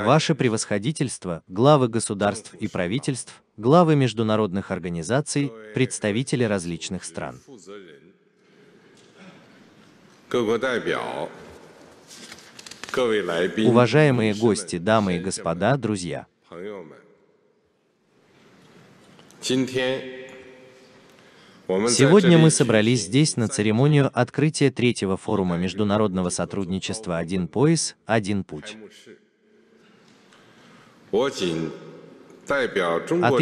Ваше превосходительство, главы государств и правительств, главы международных организаций, представители различных стран. Уважаемые гости, дамы и господа, друзья. Сегодня мы собрались здесь на церемонию открытия третьего форума международного сотрудничества «Один пояс, один путь». От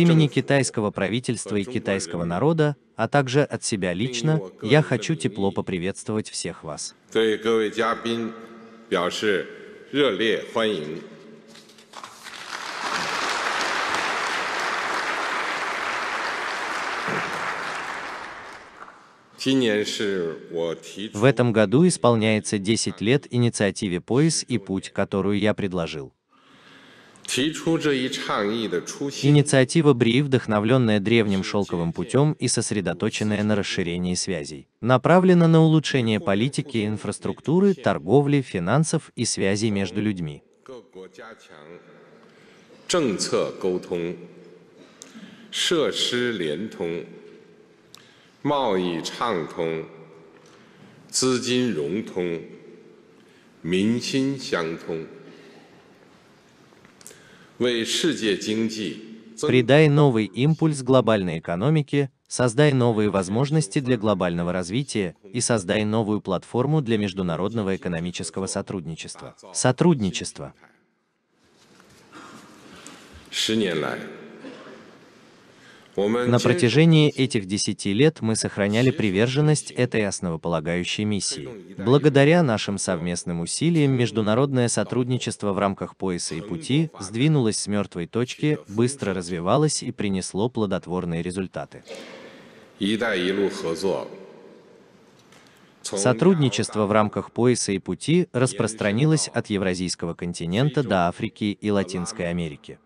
имени китайского правительства и китайского народа, а также от себя лично, я хочу тепло поприветствовать всех вас. В этом году исполняется 10 лет инициативе «Пояс и путь», которую я предложил. Инициатива БРИ, вдохновленная древним шелковым путем и сосредоточенная на расширении связей, направлена на улучшение политики, инфраструктуры, торговли, финансов и связей между людьми. 贸易畅通，资金融通，民心相通，为世界经济。Придай новый импульс глобальной экономике, создай новые возможности для глобального развития и создай новую платформу для международного экономического сотрудничества. Сотрудничество. 十年来。на протяжении этих десяти лет мы сохраняли приверженность этой основополагающей миссии. Благодаря нашим совместным усилиям международное сотрудничество в рамках пояса и пути сдвинулось с мертвой точки, быстро развивалось и принесло плодотворные результаты. Сотрудничество в рамках пояса и пути распространилось от Евразийского континента до Африки и Латинской Америки.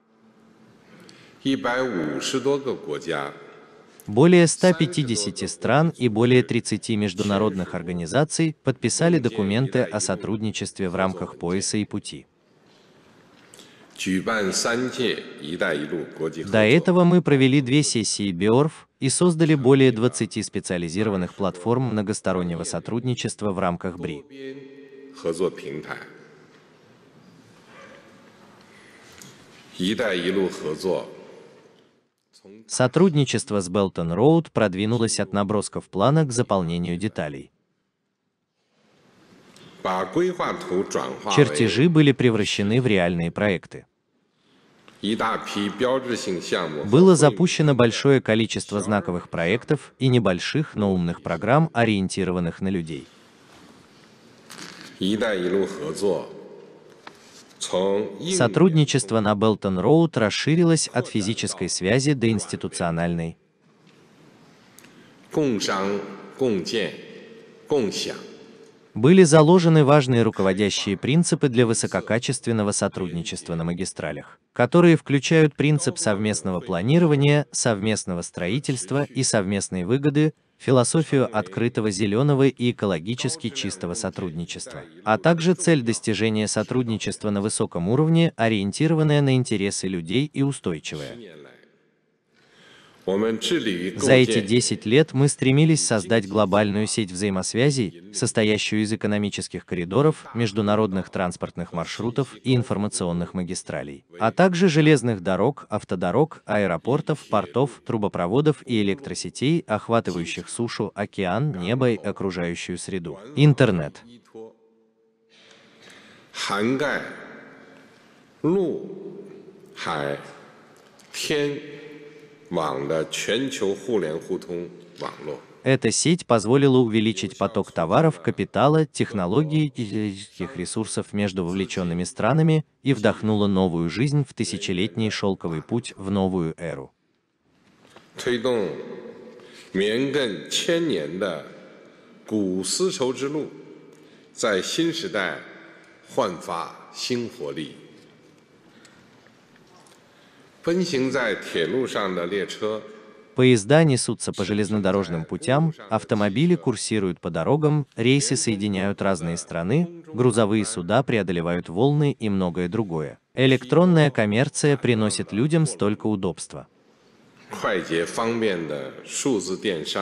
Более 150 стран и более 30 международных организаций подписали документы о сотрудничестве в рамках пояса и пути. До этого мы провели две сессии БИОРФ и создали более 20 специализированных платформ многостороннего сотрудничества в рамках БРИ. Сотрудничество с Белтон Роуд продвинулось от набросков плана к заполнению деталей. Чертежи были превращены в реальные проекты. Было запущено большое количество знаковых проектов и небольших, но умных программ, ориентированных на людей. Сотрудничество на Белтон-Роуд расширилось от физической связи до институциональной. Были заложены важные руководящие принципы для высококачественного сотрудничества на магистралях, которые включают принцип совместного планирования, совместного строительства и совместной выгоды, философию открытого зеленого и экологически чистого сотрудничества, а также цель достижения сотрудничества на высоком уровне, ориентированная на интересы людей и устойчивая. За эти 10 лет мы стремились создать глобальную сеть взаимосвязей, состоящую из экономических коридоров, международных транспортных маршрутов и информационных магистралей, а также железных дорог, автодорог, аэропортов, портов, трубопроводов и электросетей, охватывающих сушу, океан, небо и окружающую среду. Интернет. 涵盖陆、海、天。эта сеть позволила увеличить поток товаров, капитала, технологий и физических ресурсов между вовлеченными странами и вдохнула новую жизнь в тысячелетний шелковый путь в новую эру. 推动绵亘千年的古丝绸之路，在新时代焕发新活力。Поезда несутся по железнодорожным путям, автомобили курсируют по дорогам, рейсы соединяют разные страны, грузовые суда преодолевают волны и многое другое. Электронная коммерция приносит людям столько удобства. Электронная коммерция приносит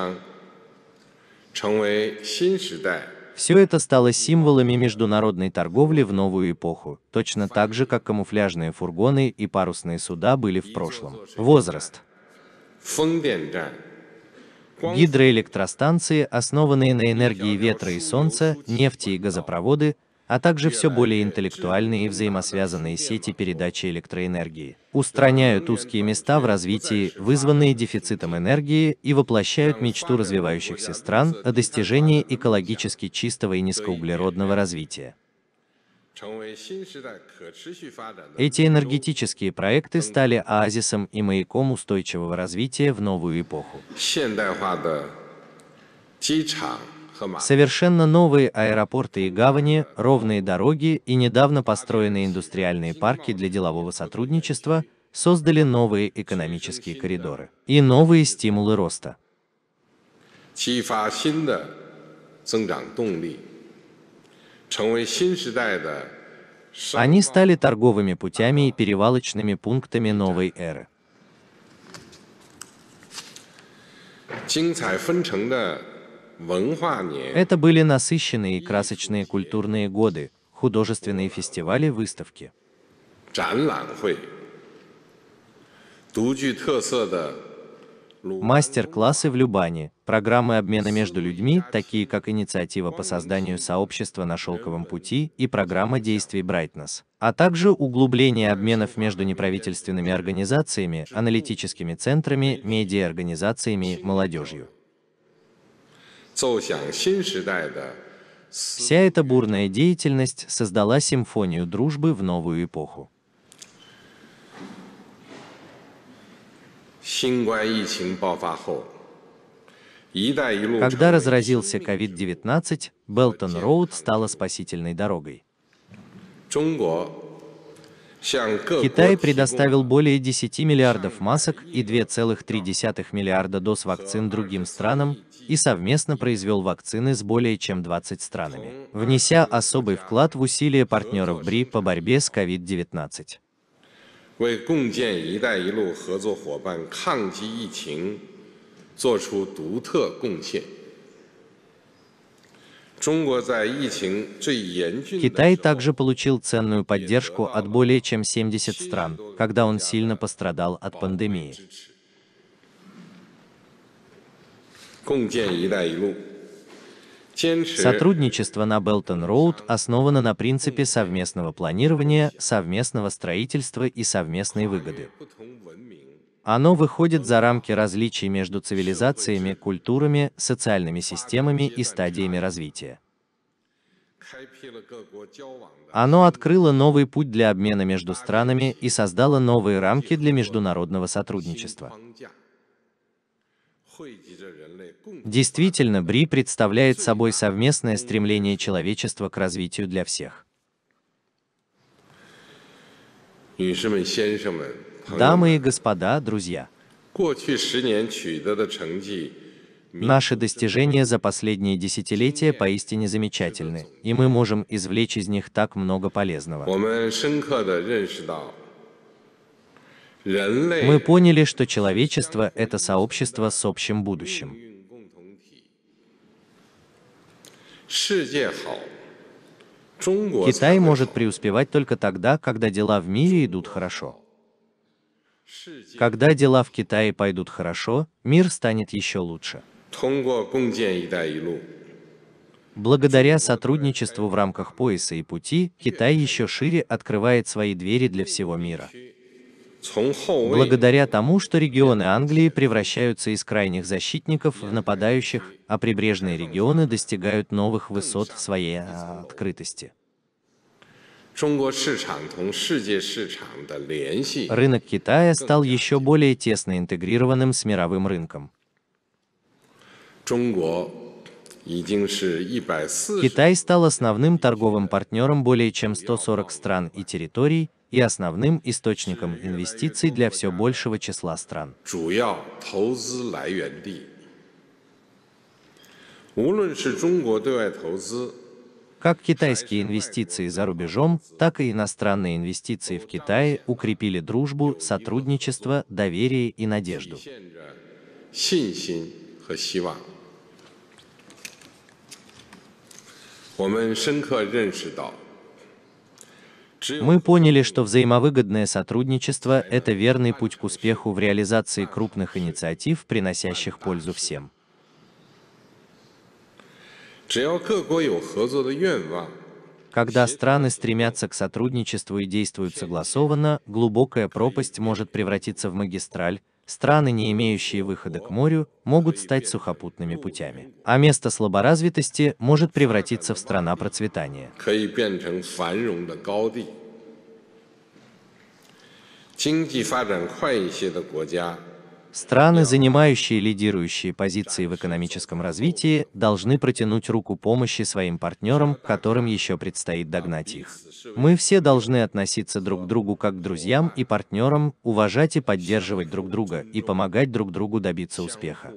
людям столько удобства. Все это стало символами международной торговли в новую эпоху, точно так же, как камуфляжные фургоны и парусные суда были в прошлом. Возраст. Гидроэлектростанции, основанные на энергии ветра и солнца, нефти и газопроводы, а также все более интеллектуальные и взаимосвязанные сети передачи электроэнергии, устраняют узкие места в развитии, вызванные дефицитом энергии, и воплощают мечту развивающихся стран о достижении экологически чистого и низкоуглеродного развития. Эти энергетические проекты стали оазисом и маяком устойчивого развития в новую эпоху. Совершенно новые аэропорты и гавани, ровные дороги и недавно построенные индустриальные парки для делового сотрудничества создали новые экономические коридоры и новые стимулы роста. Они стали торговыми путями и перевалочными пунктами новой эры. 精彩纷呈的 это были насыщенные и красочные культурные годы, художественные фестивали, выставки. Мастер-классы в Любане, программы обмена между людьми, такие как инициатива по созданию сообщества на шелковом пути и программа действий Brightness, а также углубление обменов между неправительственными организациями, аналитическими центрами, медиаорганизациями, молодежью. Вся эта бурная деятельность создала симфонию дружбы в новую эпоху. Когда разразился COVID-19, Белтон Роуд стала спасительной дорогой. Китай предоставил более 10 миллиардов масок и 2,3 миллиарда доз вакцин другим странам, и совместно произвел вакцины с более чем 20 странами, внеся особый вклад в усилия партнеров БРИ по борьбе с COVID-19. 为共建“一带一路”合作伙伴抗击疫情作出独特贡献。Китай также получил ценную поддержку от более чем 70 стран, когда он сильно пострадал от пандемии. Сотрудничество на Belt and Road основано на принципе совместного планирования, совместного строительства и совместной выгоды. Оно выходит за рамки различий между цивилизациями, культурами, социальными системами и стадиями развития. Оно открыло новый путь для обмена между странами и создало новые рамки для международного сотрудничества. Действительно, БРИ представляет собой совместное стремление человечества к развитию для всех. Дамы и господа, друзья, Наши достижения за последние десятилетия поистине замечательны, и мы можем извлечь из них так много полезного. Мы поняли, что человечество — это сообщество с общим будущим. Китай может преуспевать только тогда, когда дела в мире идут хорошо. Когда дела в Китае пойдут хорошо, мир станет еще лучше. Благодаря сотрудничеству в рамках пояса и пути, Китай еще шире открывает свои двери для всего мира благодаря тому, что регионы Англии превращаются из крайних защитников в нападающих, а прибрежные регионы достигают новых высот в своей а, открытости. Рынок Китая стал еще более тесно интегрированным с мировым рынком. Китай стал основным торговым партнером более чем 140 стран и территорий, и основным источником инвестиций для все большего числа стран. Как китайские инвестиции за рубежом, так и иностранные инвестиции в Китае укрепили дружбу, сотрудничество, доверие и надежду. Мы глубоко мы поняли, что взаимовыгодное сотрудничество – это верный путь к успеху в реализации крупных инициатив, приносящих пользу всем. Когда страны стремятся к сотрудничеству и действуют согласованно, глубокая пропасть может превратиться в магистраль, страны, не имеющие выхода к морю, могут стать сухопутными путями, а место слаборазвитости может превратиться в страна процветания. Страны, занимающие лидирующие позиции в экономическом развитии, должны протянуть руку помощи своим партнерам, которым еще предстоит догнать их. Мы все должны относиться друг к другу как к друзьям и партнерам, уважать и поддерживать друг друга и помогать друг другу добиться успеха.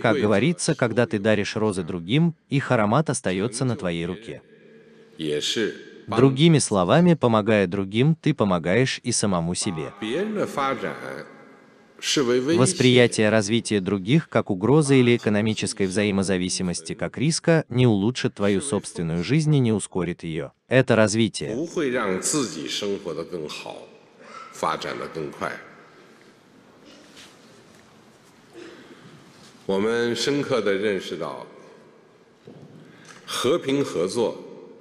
Как говорится, когда ты даришь розы другим, их аромат остается на твоей руке. Другими словами, помогая другим, ты помогаешь и самому себе. Восприятие развития других как угрозы или экономической взаимозависимости как риска не улучшит твою собственную жизнь и не ускорит ее. Это развитие. Мы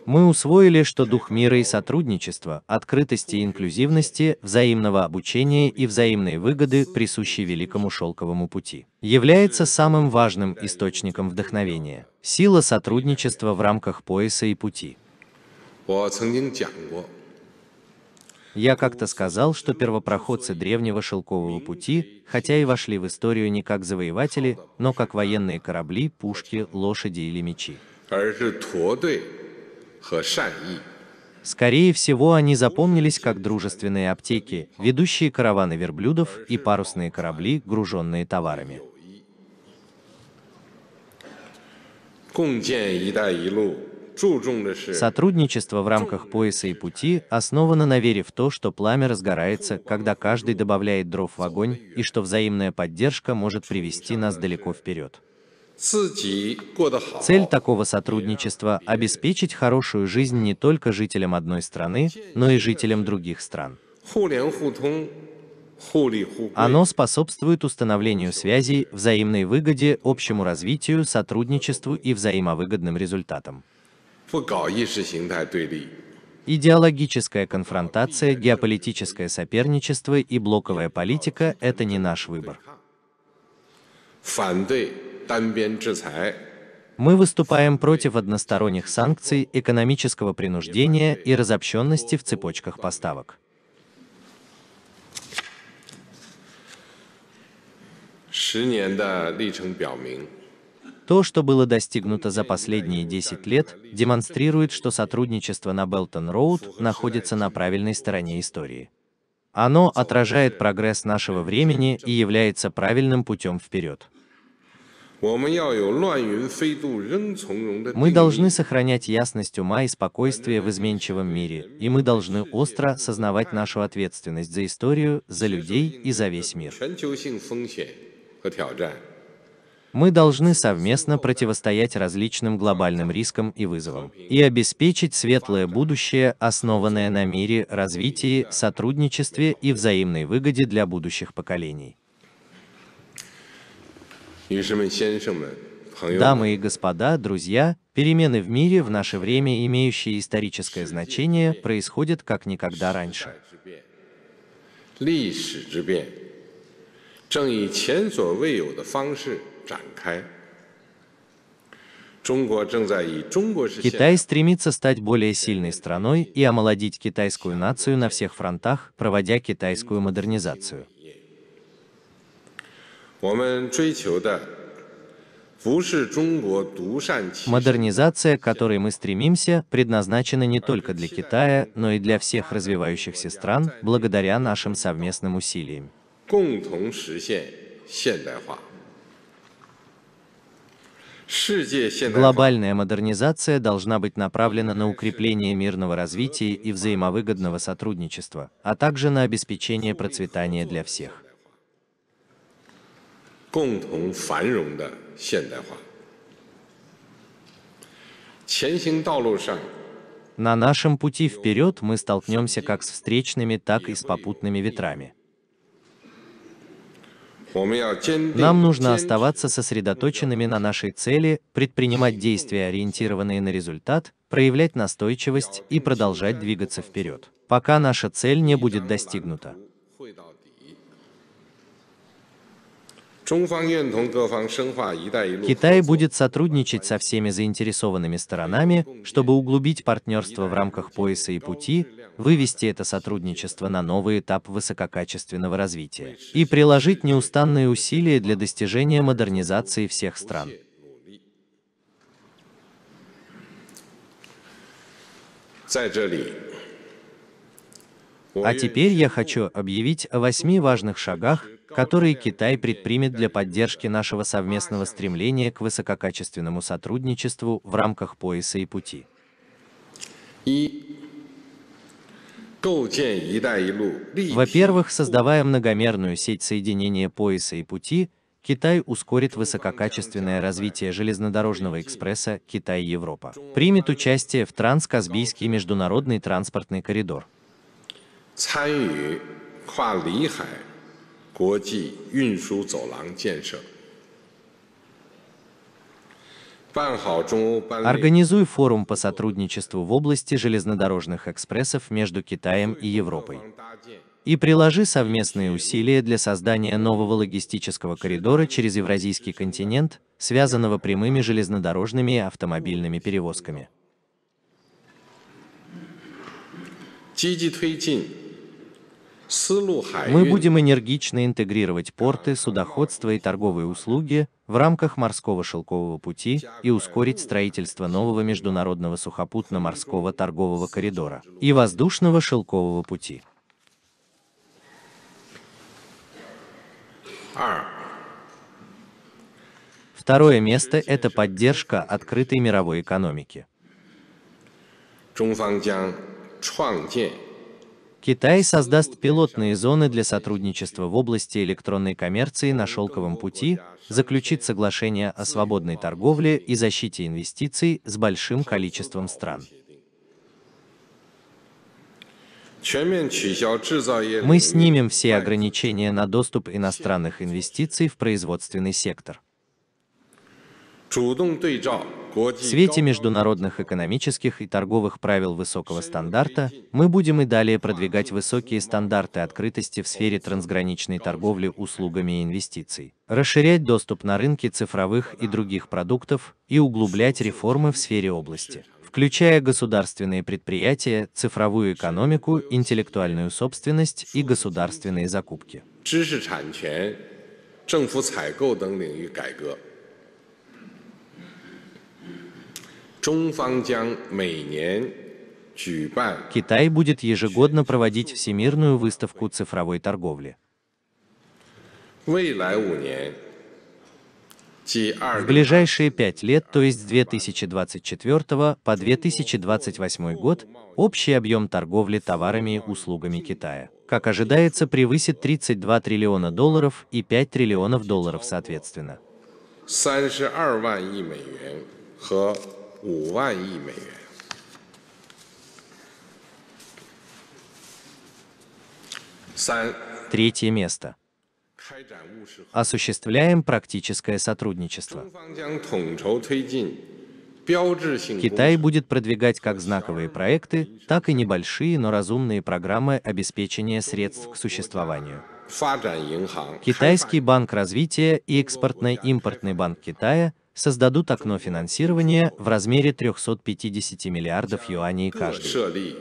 мы усвоили, что дух мира и сотрудничества, открытости и инклюзивности, взаимного обучения и взаимной выгоды, присущие Великому Шелковому пути, является самым важным источником вдохновения. Сила сотрудничества в рамках пояса и пути. Я как-то сказал, что первопроходцы древнего шелкового пути, хотя и вошли в историю не как завоеватели, но как военные корабли, пушки, лошади или мечи. Скорее всего, они запомнились как дружественные аптеки, ведущие караваны верблюдов и парусные корабли, груженные товарами. Сотрудничество в рамках пояса и пути основано на вере в то, что пламя разгорается, когда каждый добавляет дров в огонь, и что взаимная поддержка может привести нас далеко вперед. Цель такого сотрудничества – обеспечить хорошую жизнь не только жителям одной страны, но и жителям других стран. Оно способствует установлению связей, взаимной выгоде, общему развитию, сотрудничеству и взаимовыгодным результатам. Идеологическая конфронтация, геополитическое соперничество и блоковая политика – это не наш выбор. Мы выступаем против односторонних санкций, экономического принуждения и разобщенности в цепочках поставок. То, что было достигнуто за последние 10 лет, демонстрирует, что сотрудничество на Белтон-Роуд находится на правильной стороне истории. Оно отражает прогресс нашего времени и является правильным путем вперед. Мы должны сохранять ясность ума и спокойствие в изменчивом мире, и мы должны остро осознавать нашу ответственность за историю, за людей и за весь мир. Мы должны совместно противостоять различным глобальным рискам и вызовам и обеспечить светлое будущее, основанное на мире, развитии, сотрудничестве и взаимной выгоде для будущих поколений. Дамы и господа, друзья, перемены в мире в наше время, имеющие историческое значение, происходят как никогда раньше. Китай стремится стать более сильной страной и омолодить китайскую нацию на всех фронтах, проводя китайскую модернизацию. Модернизация, к которой мы стремимся, предназначена не только для Китая, но и для всех развивающихся стран, благодаря нашим совместным усилиям. Глобальная модернизация должна быть направлена на укрепление мирного развития и взаимовыгодного сотрудничества, а также на обеспечение процветания для всех. 共同繁荣的现代化。На нашем пути вперед мы столкнемся как с встречными, так и с попутными ветрами. Нам нужно оставаться сосредоточенными на нашей цели, предпринимать действия, ориентированные на результат, проявлять настойчивость и продолжать двигаться вперед, пока наша цель не будет достигнута. Китай будет сотрудничать со всеми заинтересованными сторонами, чтобы углубить партнерство в рамках пояса и пути, вывести это сотрудничество на новый этап высококачественного развития и приложить неустанные усилия для достижения модернизации всех стран. В а теперь я хочу объявить о восьми важных шагах, которые Китай предпримет для поддержки нашего совместного стремления к высококачественному сотрудничеству в рамках пояса и пути. Во-первых, создавая многомерную сеть соединения пояса и пути, Китай ускорит высококачественное развитие железнодорожного экспресса Китай-Европа. Примет участие в Транскаспийский международный транспортный коридор. 参与跨里海国际运输走廊建设。Организуй форум по сотрудничеству в области железнодорожных экспрессов между Китаем и Европой. И приложи совместные усилия для создания нового логистического коридора через Евразийский континент, связанного прямыми железнодорожными и автомобильными перевозками. Мы будем энергично интегрировать порты, судоходство и торговые услуги в рамках морского шелкового пути и ускорить строительство нового международного сухопутно-морского торгового коридора и воздушного шелкового пути. Второе место – это поддержка открытой мировой экономики. 中方将创建 Китай создаст пилотные зоны для сотрудничества в области электронной коммерции на шелковом пути, заключит соглашение о свободной торговле и защите инвестиций с большим количеством стран. Мы снимем все ограничения на доступ иностранных инвестиций в производственный сектор. 主动对照 в свете международных экономических и торговых правил высокого стандарта мы будем и далее продвигать высокие стандарты открытости в сфере трансграничной торговли услугами и инвестиций, расширять доступ на рынки цифровых и других продуктов и углублять реформы в сфере области включая государственные предприятия, цифровую экономику, интеллектуальную собственность и государственные закупки. 知识产权、政府采购等领域改革。Китай будет ежегодно проводить Всемирную выставку цифровой торговли. В ближайшие пять лет, то есть с 2024 по 2028 год, общий объем торговли товарами и услугами Китая, как ожидается, превысит 32 триллиона долларов и 5 триллионов долларов соответственно. 32五万亿美元。三。Третье место. Осуществляем практическое сотрудничество. Китай будет продвигать как знаковые проекты, так и небольшие, но разумные программы обеспечения средств к существованию. Китайский банк развития и экспортно-импортный банк Китая создадут окно финансирования в размере 350 миллиардов юаней каждый.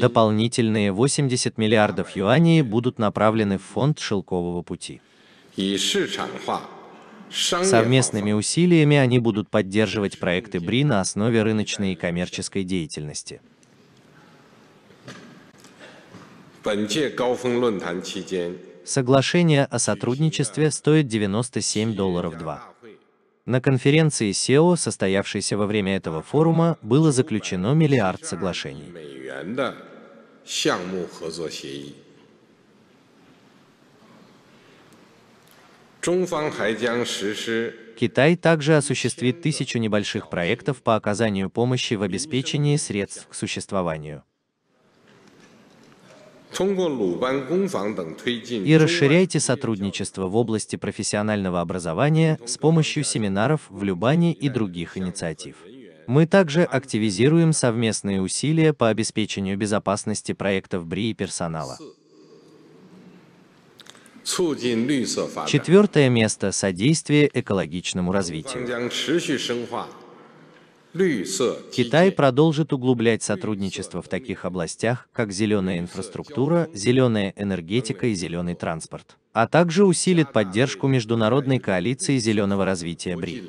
Дополнительные 80 миллиардов юаней будут направлены в фонд шелкового пути. 以市场化 Совместными усилиями они будут поддерживать проекты БРИ на основе рыночной и коммерческой деятельности. Соглашение о сотрудничестве стоит 97 долларов 2. На конференции SEO, состоявшейся во время этого форума, было заключено миллиард соглашений. Китай также осуществит тысячу небольших проектов по оказанию помощи в обеспечении средств к существованию. И расширяйте сотрудничество в области профессионального образования с помощью семинаров в Любане и других инициатив. Мы также активизируем совместные усилия по обеспечению безопасности проектов БРИ и персонала. Четвертое место – содействие экологичному развитию. Китай продолжит углублять сотрудничество в таких областях, как зеленая инфраструктура, зеленая энергетика и зеленый транспорт, а также усилит поддержку международной коалиции зеленого развития БРИ.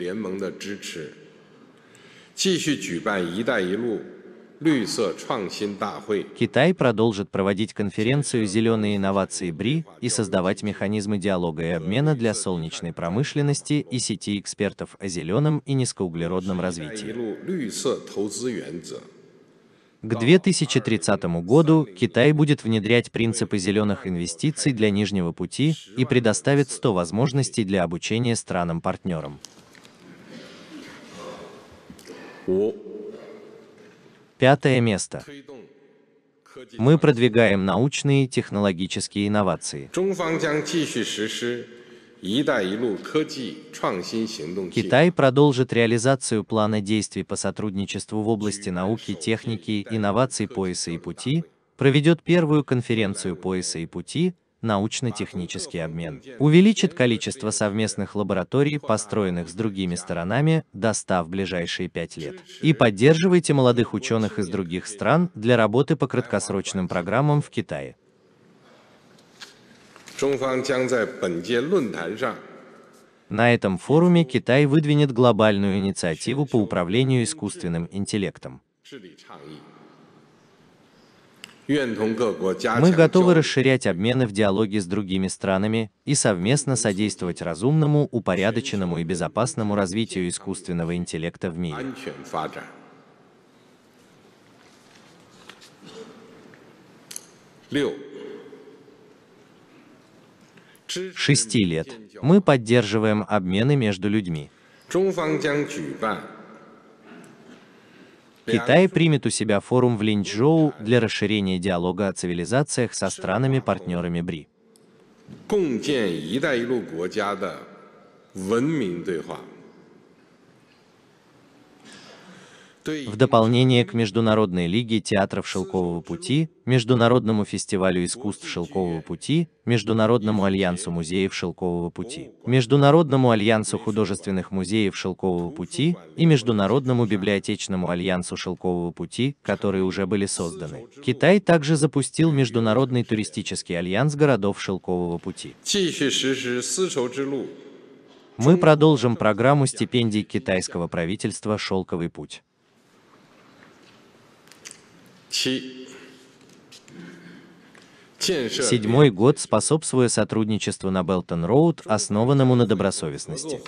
Китай продолжит проводить конференцию «Зеленые инновации БРИ» и создавать механизмы диалога и обмена для солнечной промышленности и сети экспертов о зеленом и низкоуглеродном развитии. К 2030 году Китай будет внедрять принципы зеленых инвестиций для Нижнего пути и предоставит 100 возможностей для обучения странам-партнерам. Пятое место. Мы продвигаем научные и технологические инновации. Китай продолжит реализацию плана действий по сотрудничеству в области науки, техники, инноваций пояса и пути, проведет первую конференцию пояса и пути, научно-технический обмен, увеличит количество совместных лабораторий, построенных с другими сторонами, до 100 в ближайшие пять лет. И поддерживайте молодых ученых из других стран для работы по краткосрочным программам в Китае. 中方将在本届论坛上 на этом форуме Китай выдвинет глобальную инициативу по управлению искусственным интеллектом. Мы готовы расширять обмены в диалоге с другими странами и совместно содействовать разумному, упорядоченному и безопасному развитию искусственного интеллекта в мире. Шести лет. Мы поддерживаем обмены между людьми. 中方将举办 Китай примет у себя форум в Линчжоу для расширения диалога о цивилизациях со странами-партнерами БРИ. 共建“一带一路”国家的文明对话。В дополнение к Международной лиге театров Шелкового пути, Международному фестивалю искусств Шелкового пути, Международному альянсу музеев Шелкового пути, Международному альянсу художественных музеев Шелкового пути и Международному библиотечному альянсу Шелкового пути, которые уже были созданы. Китай также запустил Международный туристический альянс городов Шелкового пути. Мы продолжим программу стипендий китайского правительства «Шелковый путь». Седьмой год способствуя сотрудничеству на Белтон-Роуд, основанному на добросовестности.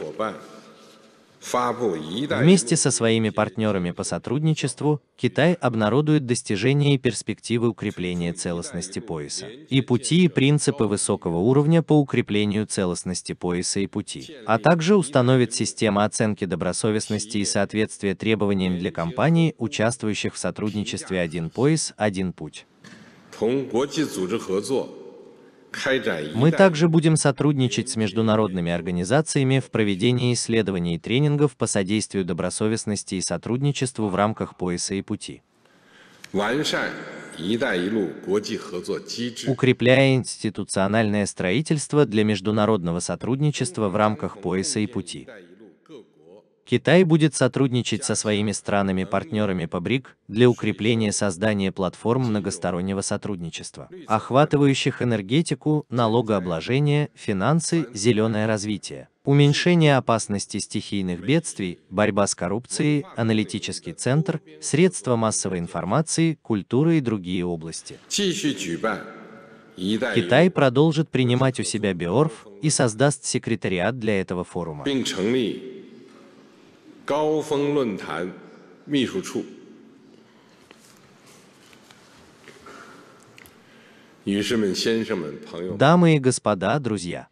Вместе со своими партнерами по сотрудничеству Китай обнародует достижения и перспективы укрепления целостности пояса и пути и принципы высокого уровня по укреплению целостности пояса и пути, а также установит систему оценки добросовестности и соответствия требованиям для компаний, участвующих в сотрудничестве «Один пояс, один путь». Мы также будем сотрудничать с международными организациями в проведении исследований и тренингов по содействию добросовестности и сотрудничеству в рамках пояса и пути. Укрепляя институциональное строительство для международного сотрудничества в рамках пояса и пути. Китай будет сотрудничать со своими странами-партнерами по БРИК для укрепления создания платформ многостороннего сотрудничества, охватывающих энергетику, налогообложение, финансы, зеленое развитие, уменьшение опасности стихийных бедствий, борьба с коррупцией, аналитический центр, средства массовой информации, культура и другие области. Китай продолжит принимать у себя Биорф и создаст секретариат для этого форума. 高峰论坛秘书处。Дамы и господа, друзья,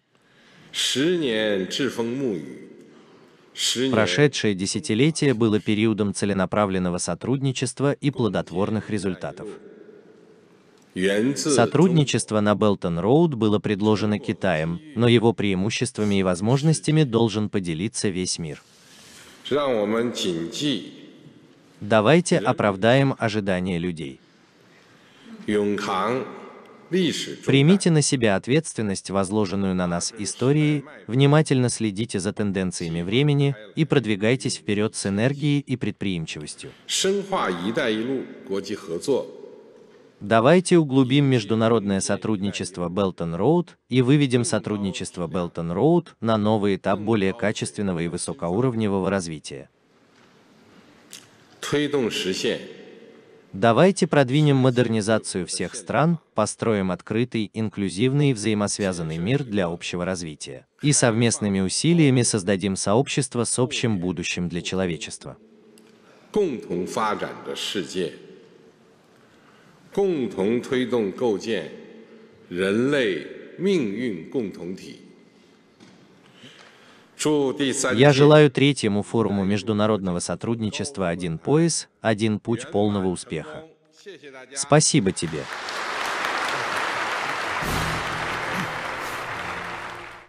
прошедшее десятилетие было периодом целенаправленного сотрудничества и плодотворных результатов. Сотрудничество на Белтон-Роуд было предложено Китаем, но его преимуществами и возможностями должен поделиться весь мир. Давайте оправдаем ожидания людей. Примите на себя ответственность, возложенную на нас историей, внимательно следите за тенденциями времени и продвигайтесь вперед с энергией и предприимчивостью. Давайте углубим международное сотрудничество Белтон Роуд и выведем сотрудничество Белтон Роуд на новый этап более качественного и высокоуровневого развития. Давайте продвинем модернизацию всех стран, построим открытый, инклюзивный и взаимосвязанный мир для общего развития. И совместными усилиями создадим сообщество с общим будущим для человечества. 共同发展的世界。共同推动构建人类命运共同体。Я желаю третьему форуму международного сотрудничества «Один пояс, один путь» полного успеха. Спасибо тебе.